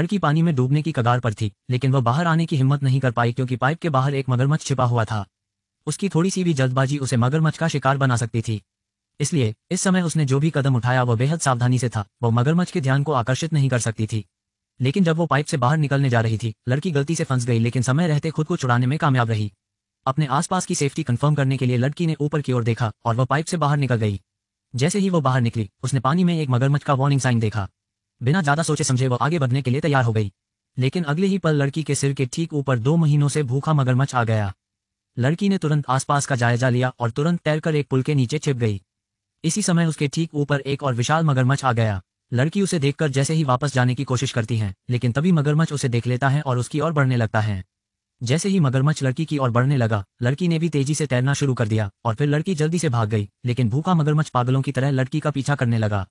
लड़की पानी में डूबने की कगार पर थी लेकिन वह बाहर आने की हिम्मत नहीं कर पाई क्योंकि पाइप के बाहर एक मगरमच्छ छिपा हुआ था उसकी थोड़ी सी भी जल्दबाजी उसे मगरमच्छ का शिकार बना सकती थी इसलिए इस समय उसने जो भी कदम उठाया वह बेहद सावधानी से था वह मगरमच्छ के ध्यान को आकर्षित नहीं कर सकती थी लेकिन जब वो पाइप से बाहर निकलने जा रही थी लड़की गलती से फंस गई लेकिन समय रहते खुद को छुड़ाने में कामयाब रही अपने आसपास की सेफ्टी कंफर्म करने के लिए लड़की ने ऊपर की ओर देखा और वह पाइप से बाहर निकल गई जैसे ही वो बाहर निकली उसने पानी में एक मगरमच्छ का वार्निंग साइन देखा बिना ज्यादा सोचे समझे वह आगे बढ़ने के लिए तैयार हो गई लेकिन अगले ही पल लड़की के सिर के ठीक ऊपर दो महीनों से भूखा मगरमच्छ आ गया लड़की ने तुरंत आसपास का जायजा लिया और तुरंत तैरकर एक पुल के नीचे छिप गई इसी समय उसके ठीक ऊपर एक और विशाल मगरमच्छ आ गया लड़की उसे देखकर जैसे ही वापस जाने की कोशिश करती है लेकिन तभी मगरमच्छ उसे देख लेता है और उसकी ओर बढ़ने लगता है जैसे ही मगरमच्छ लड़की की ओर बढ़ने लगा लड़की ने भी तेजी से तैरना शुरू कर दिया और फिर लड़की जल्दी से भाग गई लेकिन भूखा मगरमच्छ पागलों की तरह लड़की का पीछा करने लगा